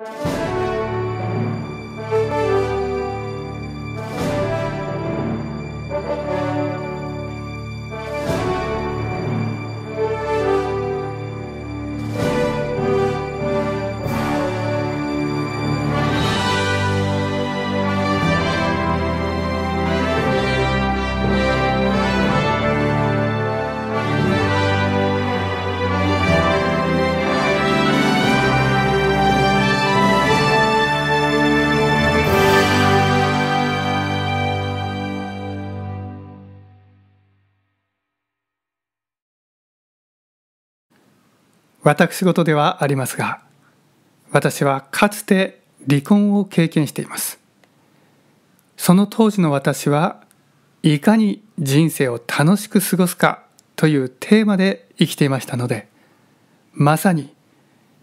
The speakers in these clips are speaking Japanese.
Música 私事ではありますが私はかつて離婚を経験していますその当時の私はいかに人生を楽しく過ごすかというテーマで生きていましたのでまさに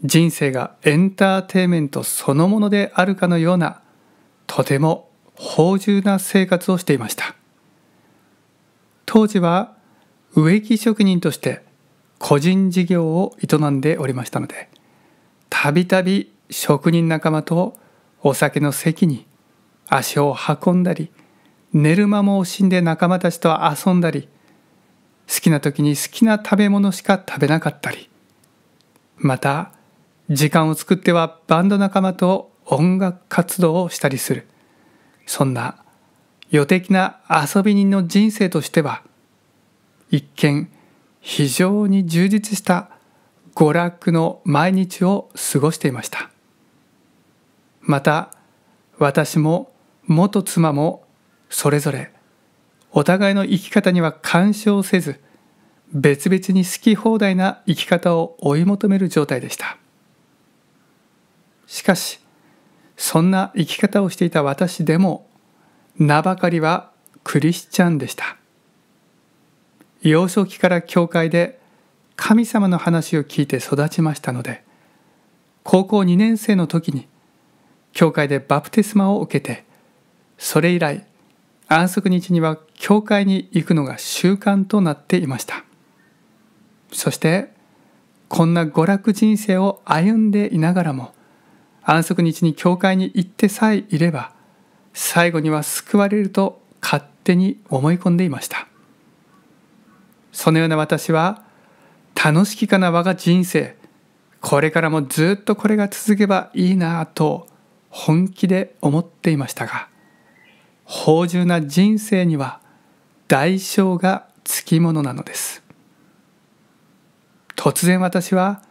人生がエンターテインメントそのものであるかのようなとても芳醇な生活をしていました当時は植木職人として個人事業を営んでおりましたのでたびたび職人仲間とお酒の席に足を運んだり寝る間も惜しんで仲間たちと遊んだり好きな時に好きな食べ物しか食べなかったりまた時間を作ってはバンド仲間と音楽活動をしたりするそんな予的な遊び人の人生としては一見非常に充実した娯楽の毎日を過ごしていましたまた私も元妻もそれぞれお互いの生き方には干渉せず別々に好き放題な生き方を追い求める状態でしたしかしそんな生き方をしていた私でも名ばかりはクリスチャンでした幼少期から教会で神様の話を聞いて育ちましたので高校2年生の時に教会でバプテスマを受けてそれ以来安息日には教会に行くのが習慣となっていましたそしてこんな娯楽人生を歩んでいながらも安息日に教会に行ってさえいれば最後には救われると勝手に思い込んでいましたそのような私は楽しきかな我が人生これからもずっとこれが続けばいいなと本気で思っていましたが芳醇な人生には代償がつきものなのです突然私は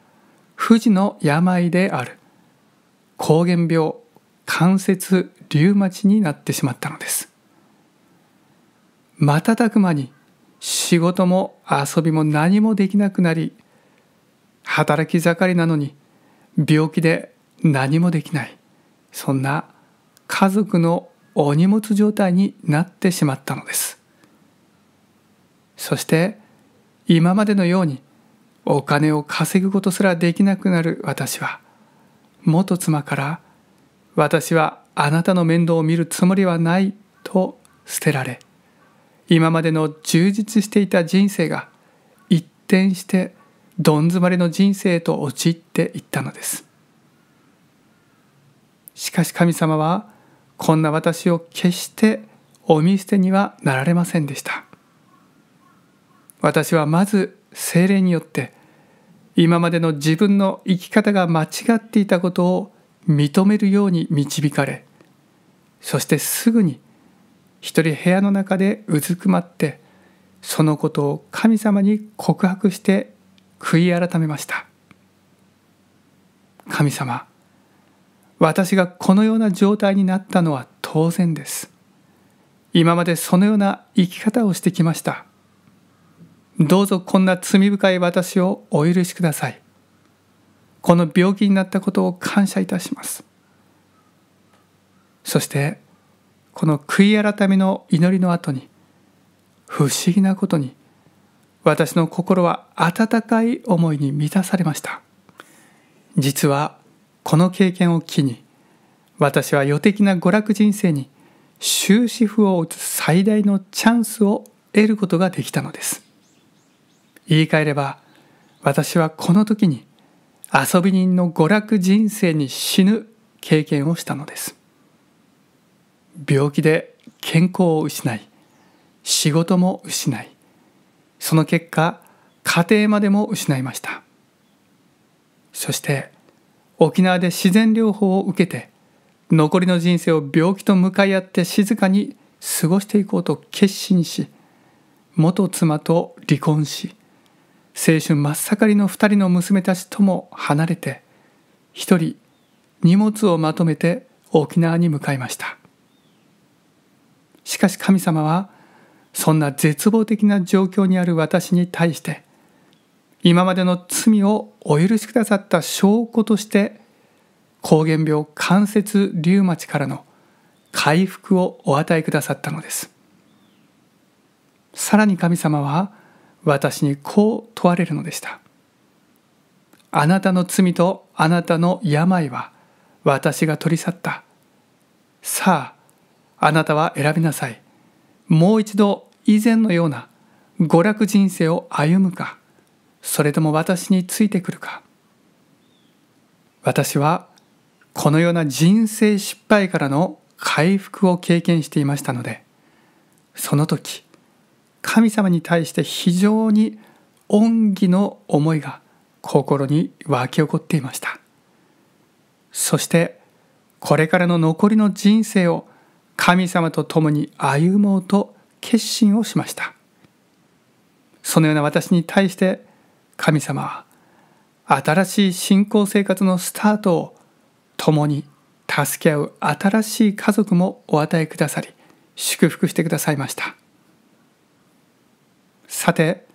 不治の病である膠原病関節リウマチになってしまったのです瞬く間に仕事も遊びも何もできなくなり働き盛りなのに病気で何もできないそんな家族のお荷物状態になってしまったのですそして今までのようにお金を稼ぐことすらできなくなる私は元妻から「私はあなたの面倒を見るつもりはない」と捨てられ今までの充実していた人生が一転してどん詰まりの人生と陥っていったのですしかし神様はこんな私を決してお見捨てにはなられませんでした私はまず精霊によって今までの自分の生き方が間違っていたことを認めるように導かれそしてすぐに一人部屋の中でうずくまってそのことを神様に告白して悔い改めました神様私がこのような状態になったのは当然です今までそのような生き方をしてきましたどうぞこんな罪深い私をお許しくださいこの病気になったことを感謝いたしますそしてこの悔い改めの祈りの後に不思議なことに私の心は温かい思いに満たされました実はこの経験を機に私は予的な娯楽人生に終止符を打つ最大のチャンスを得ることができたのです言い換えれば私はこの時に遊び人の娯楽人生に死ぬ経験をしたのです病気で健康を失い仕事も失いその結果家庭までも失いましたそして沖縄で自然療法を受けて残りの人生を病気と向かい合って静かに過ごしていこうと決心し元妻と離婚し青春真っ盛りの2人の娘たちとも離れて一人荷物をまとめて沖縄に向かいました。しかし神様はそんな絶望的な状況にある私に対して今までの罪をお許しくださった証拠として膠原病関節リウマチからの回復をお与えくださったのですさらに神様は私にこう問われるのでしたあなたの罪とあなたの病は私が取り去ったさああなたは選びなさいもう一度以前のような娯楽人生を歩むかそれとも私についてくるか私はこのような人生失敗からの回復を経験していましたのでその時神様に対して非常に恩義の思いが心に湧き起こっていましたそしてこれからの残りの人生を神様と共に歩もうと決心をしましたそのような私に対して神様は新しい信仰生活のスタートを共に助け合う新しい家族もお与えくださり祝福してくださいましたさて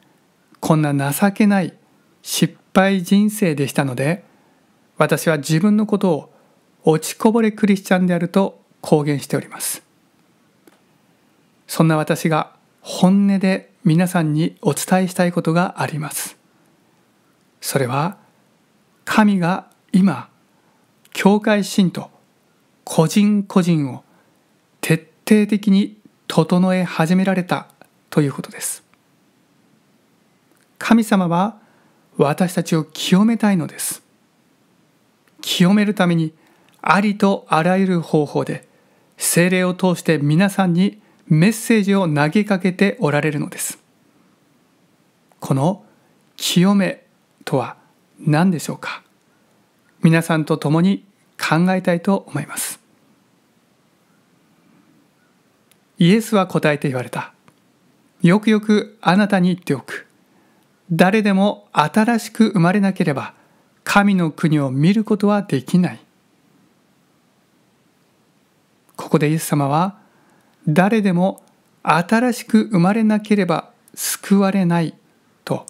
こんな情けない失敗人生でしたので私は自分のことを落ちこぼれクリスチャンであると公言しておりますそんな私が本音で皆さんにお伝えしたいことがありますそれは神が今教会信徒個人個人を徹底的に整え始められたということです神様は私たちを清めたいのです清めるためにありとあらゆる方法で精霊を通して皆さんにメッセージを投げかけておられるのですこの「清め」とは何でしょうか皆さんと共に考えたいと思いますイエスは答えて言われたよくよくあなたに言っておく誰でも新しく生まれなければ神の国を見ることはできないここでイエス様は誰でも新しく生まれなければ救われないと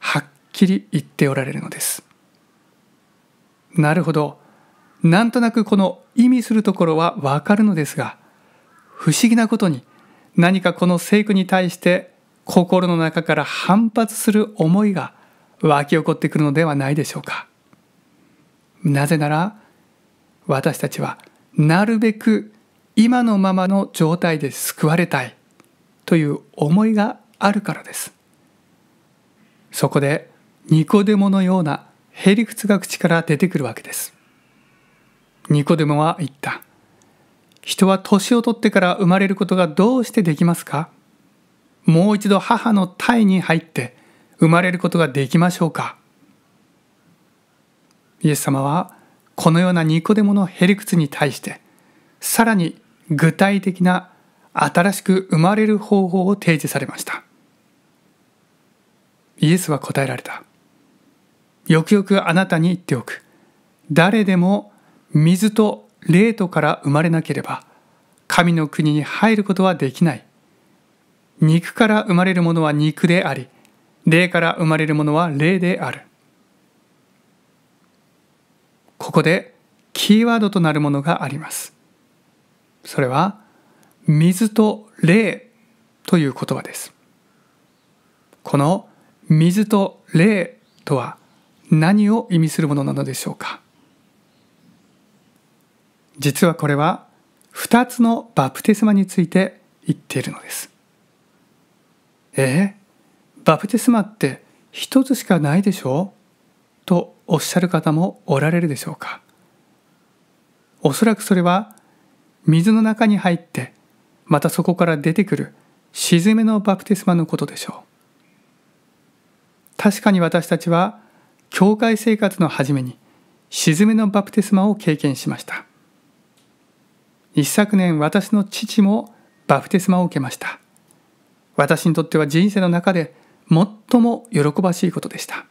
はっきり言っておられるのです。なるほどなんとなくこの意味するところはわかるのですが不思議なことに何かこの聖句に対して心の中から反発する思いが湧き起こってくるのではないでしょうか。なぜなら私たちはなるべく今のままの状態で救われたいという思いがあるからです。そこでニコデモのようなへりくつが口から出てくるわけです。ニコデモは言った。人は年を取ってから生まれることがどうしてできますかもう一度母の胎に入って生まれることができましょうかイエス様はこのようなニコデモのへりくつに対してさらに具体的な新しく生まれる方法を提示されましたイエスは答えられたよくよくあなたに言っておく誰でも水と霊とから生まれなければ神の国に入ることはできない肉から生まれるものは肉であり霊から生まれるものは霊であるここでキーワードとなるものがありますそれは水と霊という言葉ですこの水と霊とは何を意味するものなのでしょうか実はこれは2つのバプテスマについて言っているのですえー、バプテスマって1つしかないでしょとおっしゃる方もおられるでしょうかおそらくそれは水の中に入ってまたそこから出てくる沈めのバプテスマのことでしょう確かに私たちは教会生活の初めに沈めのバプテスマを経験しました一昨年私の父もバプテスマを受けました私にとっては人生の中で最も喜ばしいことでした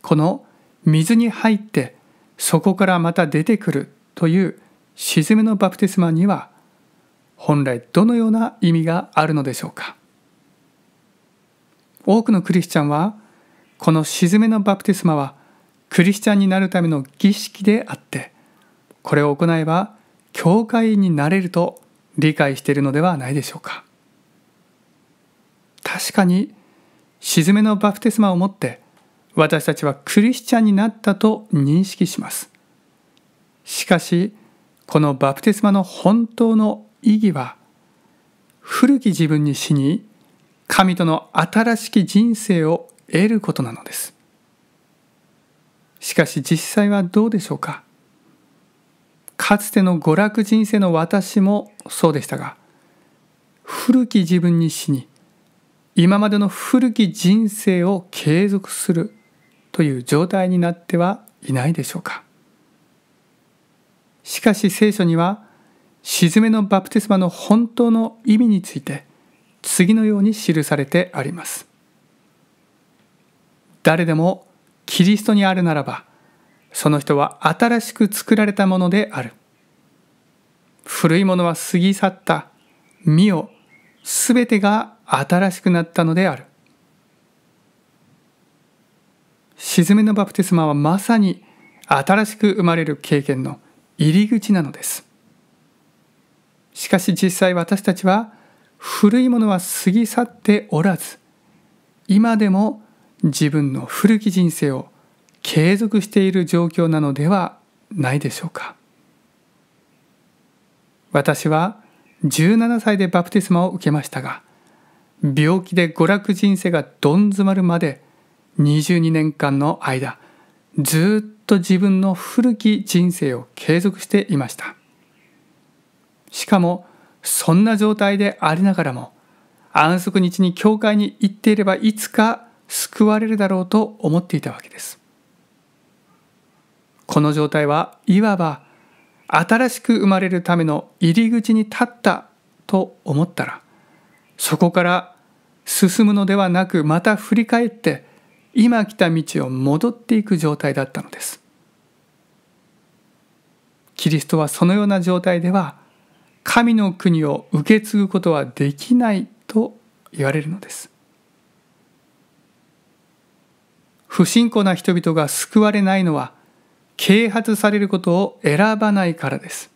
この水に入ってそこからまた出てくるという沈めのバプテスマには本来どのような意味があるのでしょうか多くのクリスチャンはこの沈めのバプテスマはクリスチャンになるための儀式であってこれを行えば教会員になれると理解しているのではないでしょうか確かに沈めのバプテスマをもって私たちはクリスチャンになったと認識しますしかしこのバプテスマの本当の意義は古き自分に死に神との新しき人生を得ることなのですしかし実際はどうでしょうかかつての娯楽人生の私もそうでしたが古き自分に死に今までの古き人生を継続するという状態になってはいないでしょうかしかし聖書には沈めのバプテスマの本当の意味について次のように記されてあります。誰でもキリストにあるならばその人は新しく作られたものである。古いものは過ぎ去った身をすべてが新しくなったのである。沈めのバプテスマはまさに新しく生まれる経験の入り口なのですしかし実際私たちは古いものは過ぎ去っておらず今でも自分の古き人生を継続している状況なのではないでしょうか私は17歳でバプテスマを受けましたが病気で娯楽人生がどん詰まるまで22年間の間ずっとと自分の古き人生を継続していましたしかもそんな状態でありながらも安息日に教会に行っていればいつか救われるだろうと思っていたわけですこの状態はいわば新しく生まれるための入り口に立ったと思ったらそこから進むのではなくまた振り返って今来た道を戻っていく状態だったのですキリストはそのような状態では神の国を受け継ぐことはできないと言われるのです不信仰な人々が救われないのは啓発されることを選ばないからです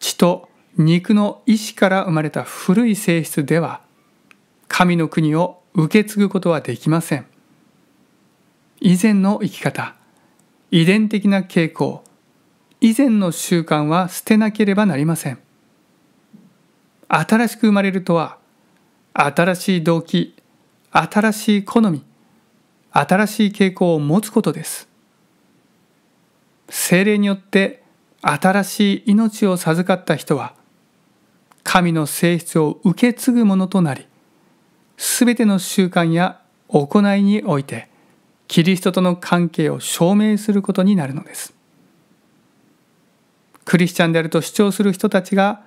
血と肉の意志から生まれた古い性質では神の国を受け継ぐことはできません以前の生き方遺伝的な傾向以前の習慣は捨てなければなりません新しく生まれるとは新しい動機新しい好み新しい傾向を持つことです精霊によって新しい命を授かった人は神の性質を受け継ぐものとなりすべての習慣や行いにおいてキリストとの関係を証明することになるのです。クリスチャンであると主張する人たちが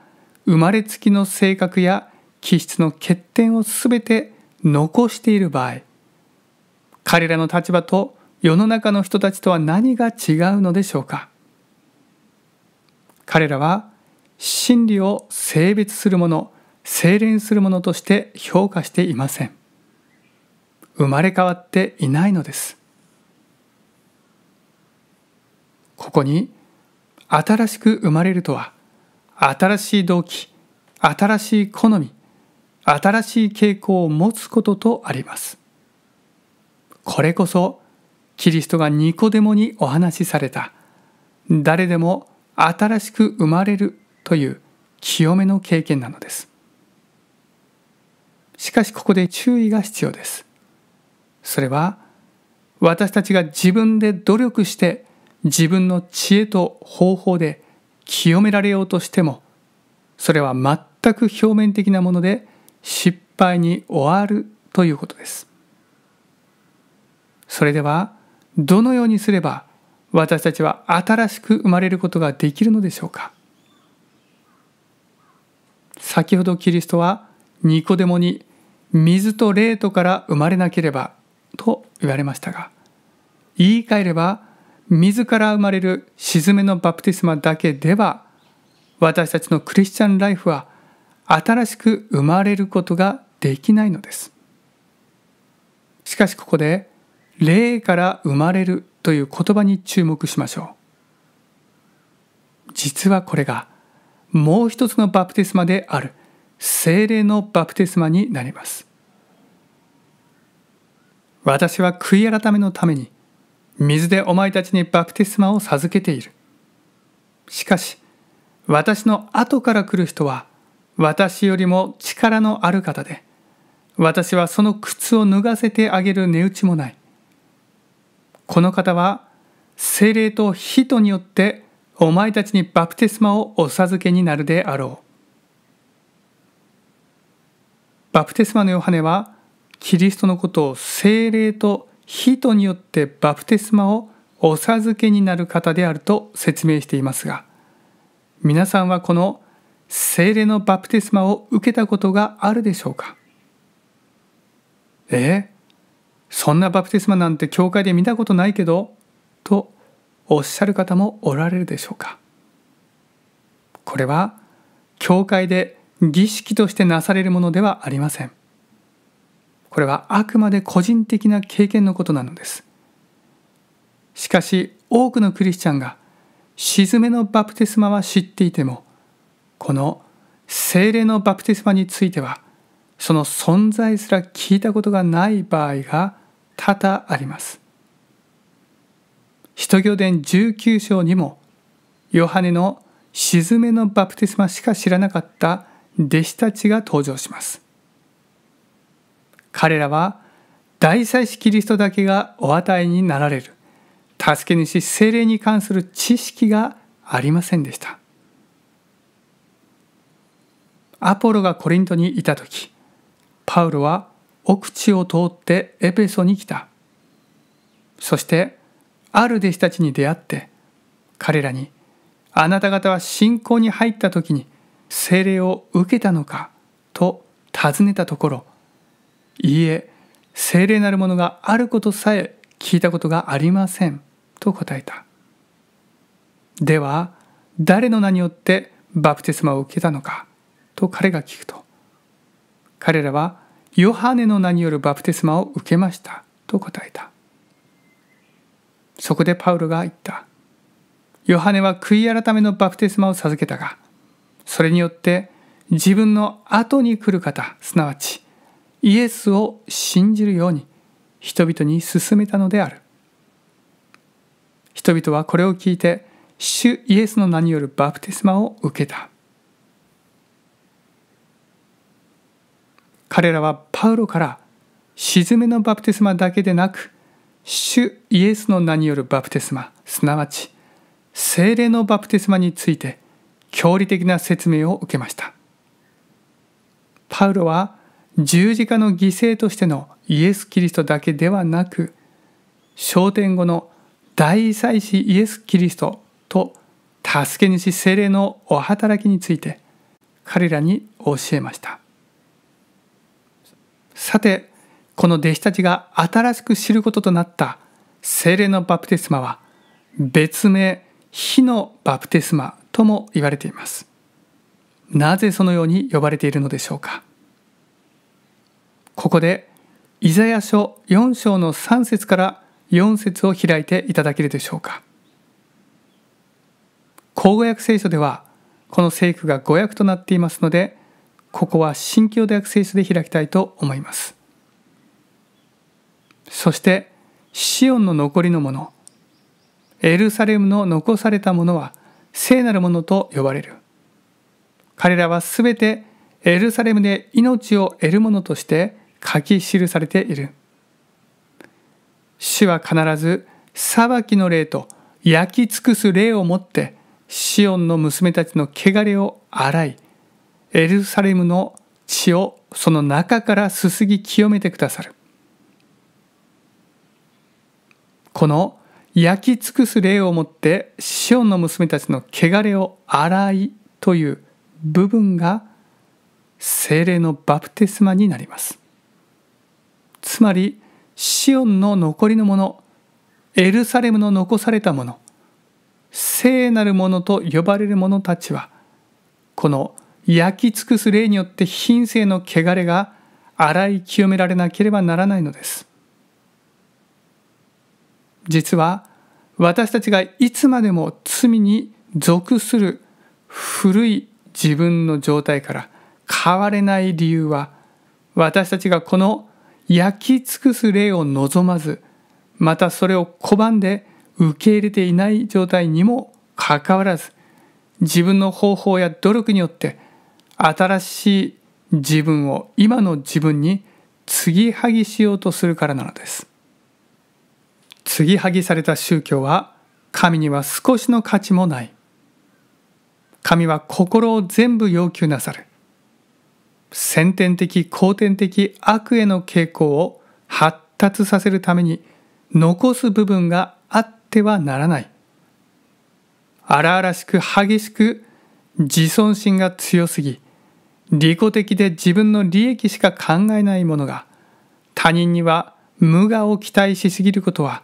生まれつきの性格や気質の欠点をすべて残している場合彼らの立場と世の中の人たちとは何が違うのでしょうか彼らは真理を性別するもの精錬するものとして評価していません生まれ変わっていないのですここに新しく生まれるとは新しい動機新しい好み新しい傾向を持つこととありますこれこそキリストがニコデモにお話しされた誰でも新しく生まれるという清めの経験なのですしかしここで注意が必要です。それは私たちが自分で努力して自分の知恵と方法で清められようとしてもそれは全く表面的なもので失敗に終わるということです。それではどのようにすれば私たちは新しく生まれることができるのでしょうか先ほどキリストはニコデモに水と霊とから生まれなければと言われましたが言い換えれば自ら生まれる沈めのバプテスマだけでは私たちのクリスチャンライフは新しく生まれることができないのですしかしここで「霊から生まれる」という言葉に注目しましょう実はこれがもう一つのバプテスマである精霊のバプテスマになります私は悔い改めのために水でお前たちにバプテスマを授けているしかし私の後から来る人は私よりも力のある方で私はその靴を脱がせてあげる値打ちもないこの方は精霊と人によってお前たちにバプテスマをお授けになるであろうバプテスマのヨハネはキリストのことを精霊と火とによってバプテスマをお授けになる方であると説明していますが皆さんはこの精霊のバプテスマを受けたことがあるでしょうかえそんなバプテスマなんて教会で見たことないけどとおっしゃる方もおられるでしょうかこれは教会で儀式としてなされるものではありませんこれはあくまで個人的な経験のことなのですしかし多くのクリスチャンが沈めのバプテスマは知っていてもこの精霊のバプテスマについてはその存在すら聞いたことがない場合が多々あります。使徒行伝19章にもヨハネの沈めのバプテスマしか知らなかった弟子たちが登場します彼らは大祭司キリストだけがお与えになられる助け主精霊に関する知識がありませんでしたアポロがコリントにいた時パウロは奥地を通ってエペソに来たそしてある弟子たちに出会って彼らに「あなた方は信仰に入った時に聖霊を受けたのかと尋ねたところいいえ聖霊なるものがあることさえ聞いたことがありませんと答えたでは誰の名によってバプテスマを受けたのかと彼が聞くと彼らはヨハネの名によるバプテスマを受けましたと答えたそこでパウロが言ったヨハネは悔い改めのバプテスマを授けたがそれによって自分の後に来る方すなわちイエスを信じるように人々に進めたのである人々はこれを聞いて主イエスの名によるバプテスマを受けた彼らはパウロから沈めのバプテスマだけでなく主イエスの名によるバプテスマすなわち精霊のバプテスマについて教理的な説明を受けましたパウロは十字架の犠牲としてのイエス・キリストだけではなく昇天後の大祭司イエス・キリストと助け主精霊のお働きについて彼らに教えましたさてこの弟子たちが新しく知ることとなった精霊のバプテスマは別名火のバプテスマとも言われていますなぜそのように呼ばれているのでしょうかここでイザヤ書4章の3節から4節を開いていただけるでしょうか口語訳聖書ではこの聖句が語訳となっていますのでここは新教大訳聖書で開きたいと思いますそしてシオンの残りのものエルサレムの残されたものは聖なるものと呼ばれる彼らはすべてエルサレムで命を得るものとして書き記されている主は必ず裁きの霊と焼き尽くす霊をもってシオンの娘たちの汚れを洗いエルサレムの血をその中からすすぎ清めてくださるこの焼き尽くす霊をもってシオンの娘たちの汚れを洗いという部分が精霊のバプテスマになりますつまりシオンの残りのものエルサレムの残されたもの聖なるものと呼ばれる者たちはこの焼き尽くす霊によって品性の汚れが洗い清められなければならないのです実は私たちがいつまでも罪に属する古い自分の状態から変われない理由は私たちがこの焼き尽くす霊を望まずまたそれを拒んで受け入れていない状態にもかかわらず自分の方法や努力によって新しい自分を今の自分に継ぎはぎしようとするからなのです。継ぎはぎされた宗教は神には少しの価値もない神は心を全部要求なさる先天的後天的悪への傾向を発達させるために残す部分があってはならない荒々しく激しく自尊心が強すぎ利己的で自分の利益しか考えないものが他人には無我を期待しすぎることは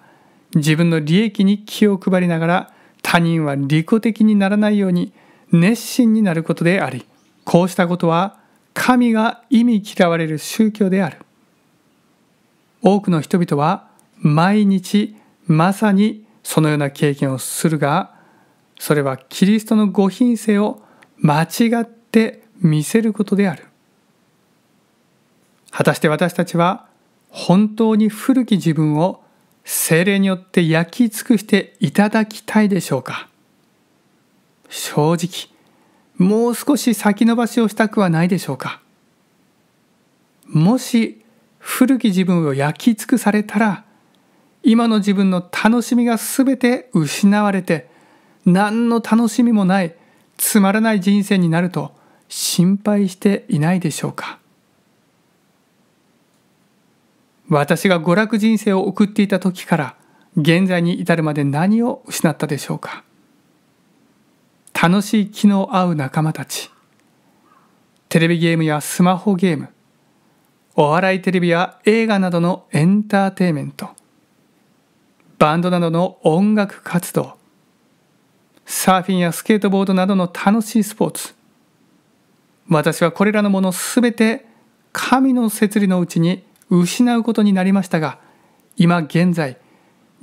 自分の利益に気を配りながら他人は利己的にならないように熱心になることでありこうしたことは神が意味嫌われる宗教である多くの人々は毎日まさにそのような経験をするがそれはキリストのご品性を間違って見せることである果たして私たちは本当に古き自分を精霊によって焼き尽くしていただきたいでしょうか正直もう少し先延ばしをしたくはないでしょうかもし古き自分を焼き尽くされたら今の自分の楽しみが全て失われて何の楽しみもないつまらない人生になると心配していないでしょうか私が娯楽人生を送っていた時から現在に至るまで何を失ったでしょうか楽しい気の合う仲間たちテレビゲームやスマホゲームお笑いテレビや映画などのエンターテインメントバンドなどの音楽活動サーフィンやスケートボードなどの楽しいスポーツ私はこれらのものすべて神の摂理のうちに失うことになりましたが今現在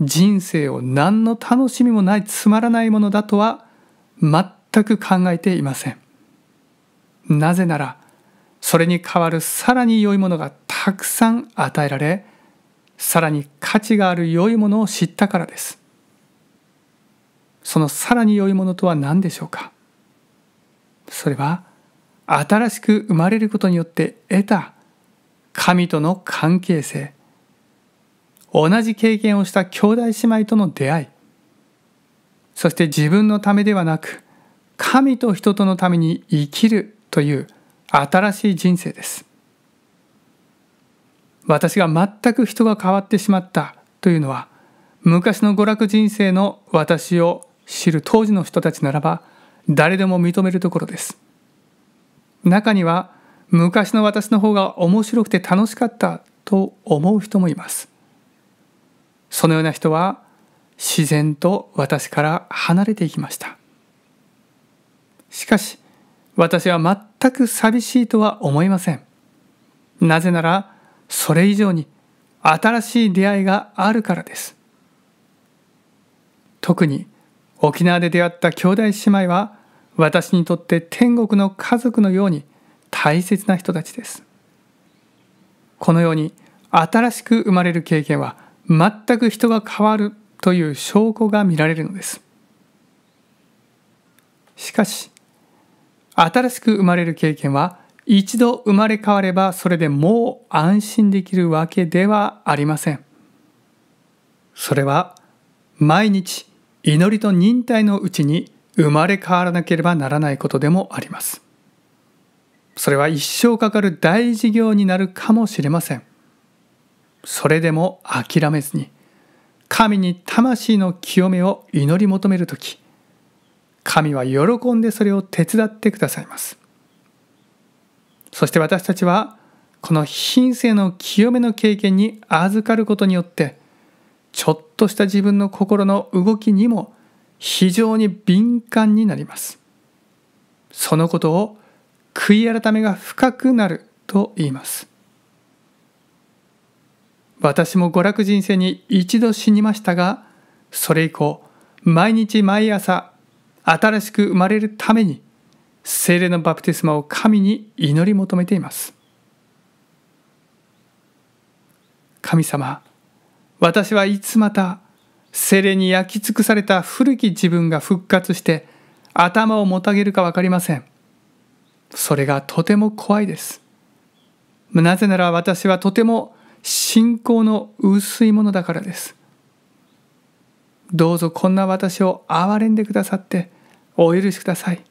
人生を何の楽しみもないつまらないものだとは全く考えていませんなぜならそれに代わるさらに良いものがたくさん与えられさらに価値がある良いものを知ったからですそのさらに良いものとは何でしょうかそれは新しく生まれることによって得た神との関係性同じ経験をした兄弟姉妹との出会いそして自分のためではなく神と人とのために生きるという新しい人生です私が全く人が変わってしまったというのは昔の娯楽人生の私を知る当時の人たちならば誰でも認めるところです中には昔の私の方が面白くて楽しかったと思う人もいますそのような人は自然と私から離れていきましたしかし私は全く寂しいとは思いませんなぜならそれ以上に新しい出会いがあるからです特に沖縄で出会った兄弟姉妹は私にとって天国の家族のように大切な人たちです。このように新しく生まれる経験は全く人が変わるという証拠が見られるのです。しかし新しく生まれる経験は一度生まれ変わればそれでもう安心できるわけではありません。それは毎日祈りと忍耐のうちに生まれ変わらなければならないことでもあります。それは一生かかる大事業になるかもしれませんそれでも諦めずに神に魂の清めを祈り求める時神は喜んでそれを手伝ってくださいますそして私たちはこの品性の清めの経験に預かることによってちょっとした自分の心の動きにも非常に敏感になりますそのことを悔い改めが深くなると言います私も娯楽人生に一度死にましたがそれ以降毎日毎朝新しく生まれるために精霊のバプテスマを神に祈り求めています神様私はいつまた精霊に焼き尽くされた古き自分が復活して頭をもたげるか分かりませんそれがとても怖いです。なぜなら私はとても信仰の薄いものだからです。どうぞこんな私を憐れんでくださってお許しください。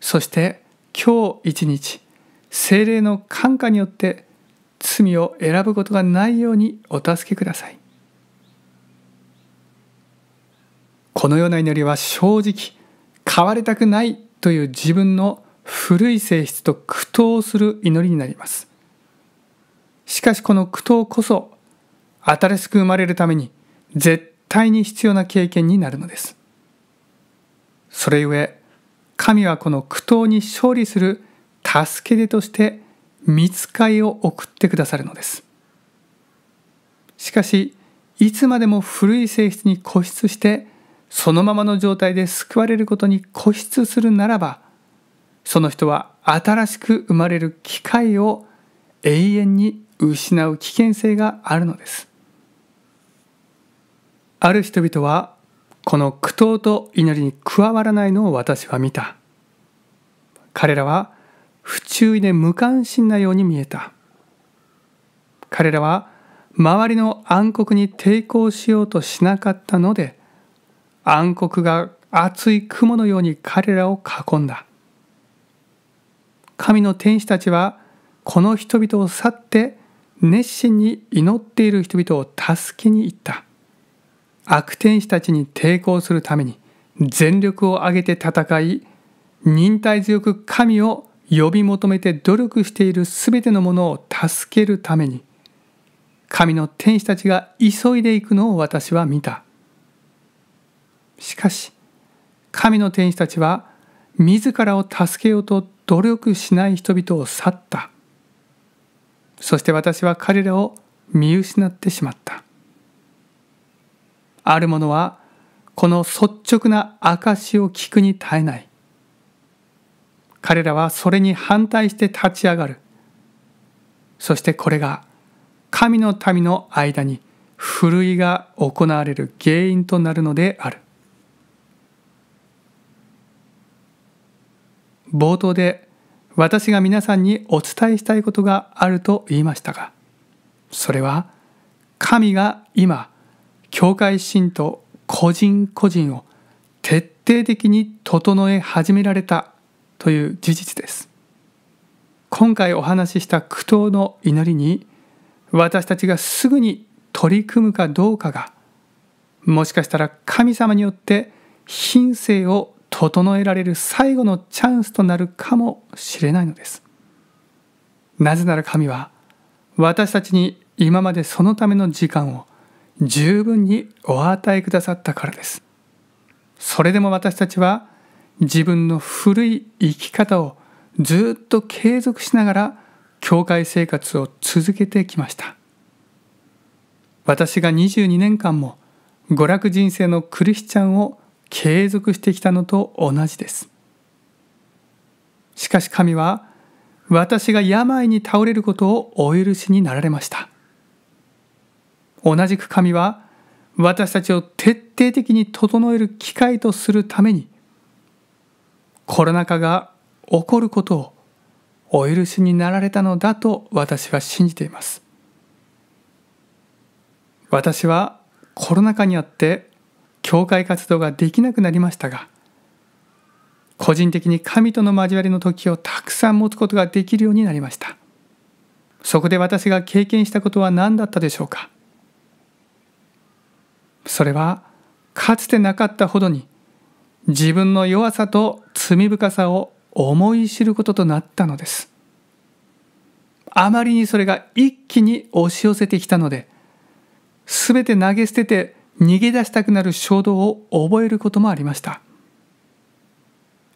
そして今日一日、精霊の感化によって罪を選ぶことがないようにお助けください。このような祈りは正直、変わりたくないという自分の古い性質と苦闘する祈りになりますしかしこの苦闘こそ新しく生まれるために絶対に必要な経験になるのですそれゆえ神はこの苦闘に勝利する助け出として見つかりを送ってくださるのですしかしいつまでも古い性質に固執してそのままの状態で救われることに固執するならばその人は新しく生まれる機会を永遠に失う危険性があるのですある人々はこの苦闘と祈りに加わらないのを私は見た彼らは不注意で無関心なように見えた彼らは周りの暗黒に抵抗しようとしなかったので暗黒が厚い雲のように彼らを囲んだ神の天使たちはこの人々を去って熱心に祈っている人々を助けに行った悪天使たちに抵抗するために全力を挙げて戦い忍耐強く神を呼び求めて努力している全てのものを助けるために神の天使たちが急いでいくのを私は見たしかし神の天使たちは自らを助けようと努力しない人々を去ったそして私は彼らを見失ってしまったある者はこの率直な証を聞くに耐えない彼らはそれに反対して立ち上がるそしてこれが神の民の間にふるいが行われる原因となるのである冒頭で私が皆さんにお伝えしたいことがあると言いましたがそれは神が今教会信徒個人個人を徹底的に整え始められたという事実です今回お話しした苦闘の祈りに私たちがすぐに取り組むかどうかがもしかしたら神様によって品性を整えられる最後のチャンスとなるかもしれないのですなぜなら神は私たちに今までそのための時間を十分にお与えくださったからですそれでも私たちは自分の古い生き方をずっと継続しながら教会生活を続けてきました私が22年間も娯楽人生のクリスチャンを継続してきたのと同じですしかし神は私が病に倒れることをお許しになられました同じく神は私たちを徹底的に整える機会とするためにコロナ禍が起こることをお許しになられたのだと私は信じています私はコロナ禍にあって教会活動ができなくなりましたが個人的に神との交わりの時をたくさん持つことができるようになりましたそこで私が経験したことは何だったでしょうかそれはかつてなかったほどに自分の弱さと罪深さを思い知ることとなったのですあまりにそれが一気に押し寄せてきたので全て投げ捨てて逃げ出したくなる衝動を覚えることもありました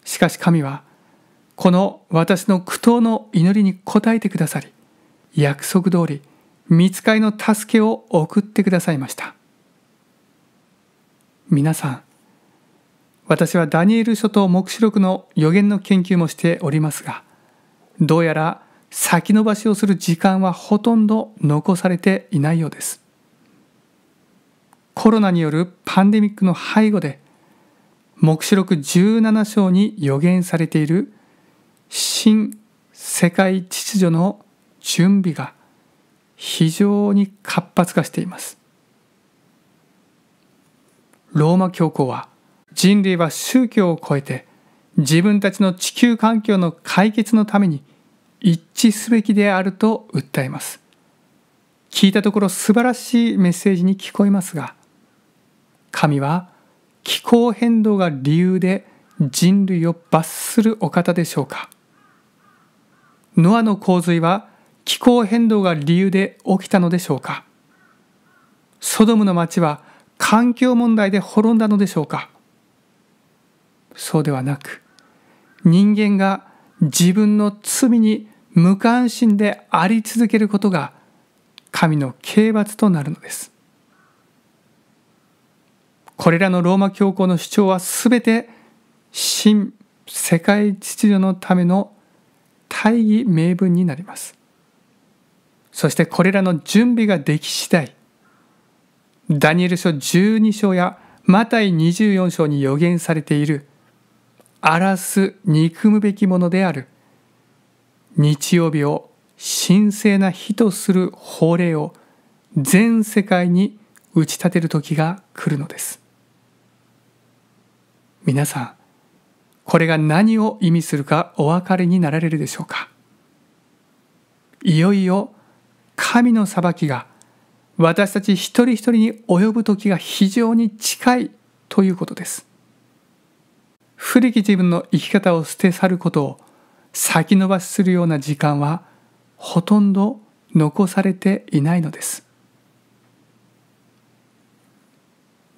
しかし神はこの私の苦闘の祈りに応えてくださり約束通り見つかりの助けを送ってくださいました皆さん私はダニエル書と黙示録の予言の研究もしておりますがどうやら先延ばしをする時間はほとんど残されていないようですコロナによるパンデミックの背後で黙示録17章に予言されている新世界秩序の準備が非常に活発化していますローマ教皇は人類は宗教を超えて自分たちの地球環境の解決のために一致すべきであると訴えます聞いたところ素晴らしいメッセージに聞こえますが神は気候変動が理由で人類を罰するお方でしょうかノアの洪水は気候変動が理由で起きたのでしょうかソドムの町は環境問題で滅んだのでしょうかそうではなく人間が自分の罪に無関心であり続けることが神の刑罰となるのです。これらのローマ教皇の主張は全て新世界秩序のための大義名分になります。そしてこれらの準備ができ次第、ダニエル書12章やマタイ24章に予言されている、荒らす憎むべきものである、日曜日を神聖な日とする法令を全世界に打ち立てる時が来るのです。皆さんこれが何を意味するかお分かりになられるでしょうかいよいよ神の裁きが私たち一人一人に及ぶ時が非常に近いということです古き自分の生き方を捨て去ることを先延ばしするような時間はほとんど残されていないのです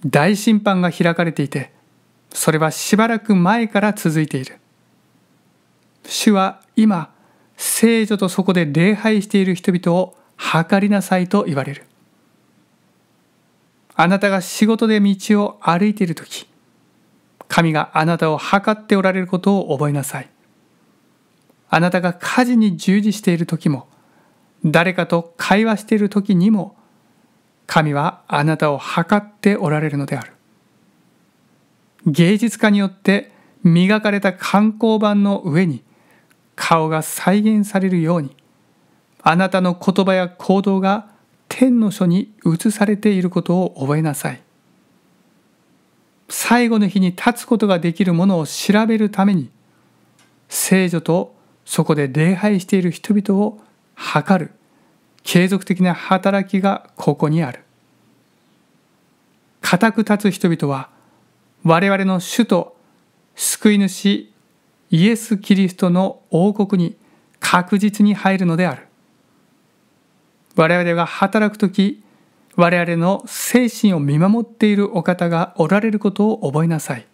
大審判が開かれていてそれはしばらく前から続いている主は今聖女とそこで礼拝している人々を測りなさいと言われるあなたが仕事で道を歩いている時神があなたを測っておられることを覚えなさいあなたが家事に従事している時も誰かと会話している時にも神はあなたを測っておられるのである芸術家によって磨かれた観光板の上に顔が再現されるようにあなたの言葉や行動が天の書に移されていることを覚えなさい最後の日に立つことができるものを調べるために聖女とそこで礼拝している人々を図る継続的な働きがここにある固く立つ人々は我々の主と救い主イエス・キリストの王国に確実に入るのである我々が働く時我々の精神を見守っているお方がおられることを覚えなさい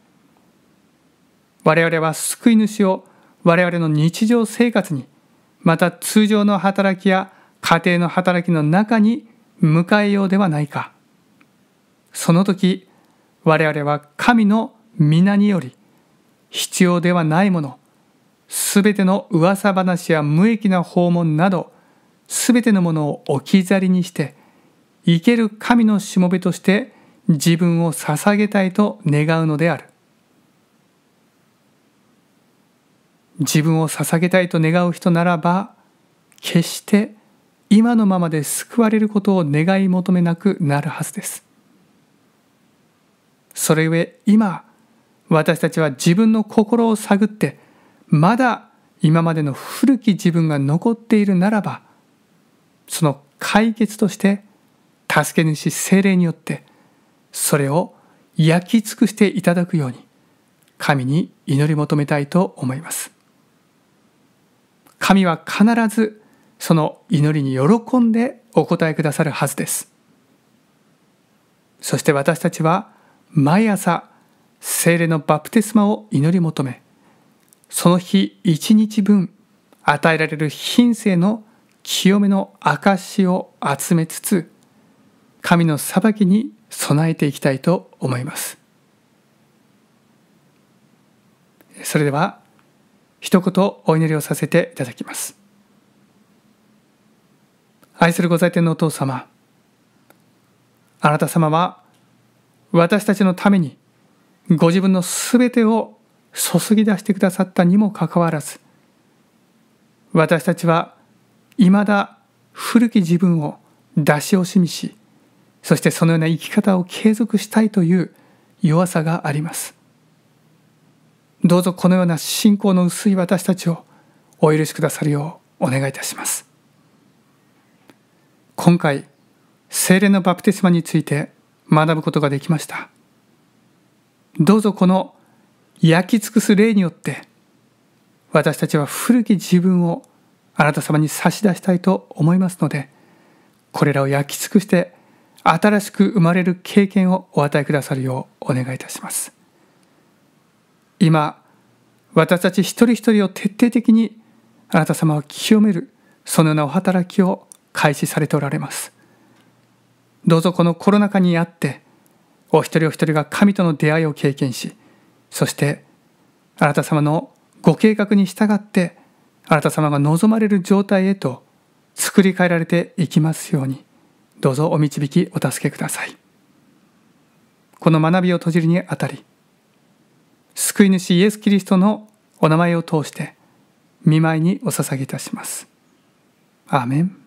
我々は救い主を我々の日常生活にまた通常の働きや家庭の働きの中に迎えようではないかその時我々は神の皆により必要ではないものすべての噂話や無益な訪問などすべてのものを置き去りにして生ける神のしもべとして自分を捧げたいと願うのである自分を捧げたいと願う人ならば決して今のままで救われることを願い求めなくなるはずですそれゆえ今私たちは自分の心を探ってまだ今までの古き自分が残っているならばその解決として助け主精霊によってそれを焼き尽くしていただくように神に祈り求めたいと思います神は必ずその祈りに喜んでお答えくださるはずですそして私たちは毎朝精霊のバプテスマを祈り求めその日一日分与えられる品性の清めの証を集めつつ神の裁きに備えていきたいと思いますそれでは一言お祈りをさせていただきます愛する御在天のお父様あなた様は私たちのためにご自分の全てを注ぎ出してくださったにもかかわらず私たちはいまだ古き自分を出し惜しみしそしてそのような生き方を継続したいという弱さがありますどうぞこのような信仰の薄い私たちをお許しくださるようお願いいたします今回精霊のバプテスマについて学ぶことができましたどうぞこの焼き尽くす霊によって私たちは古き自分をあなた様に差し出したいと思いますのでこれらを焼き尽くして新しく生まれる経験をお与えくださるようお願いいたします今私たち一人一人を徹底的にあなた様を清めるそのようなお働きを開始されておられますどうぞこのコロナ禍にあってお一人お一人が神との出会いを経験しそしてあなた様のご計画に従ってあなた様が望まれる状態へと作り変えられていきますようにどうぞお導きお助けくださいこの学びを閉じるにあたり救い主イエス・キリストのお名前を通して見舞いにお捧げいたしますアーメン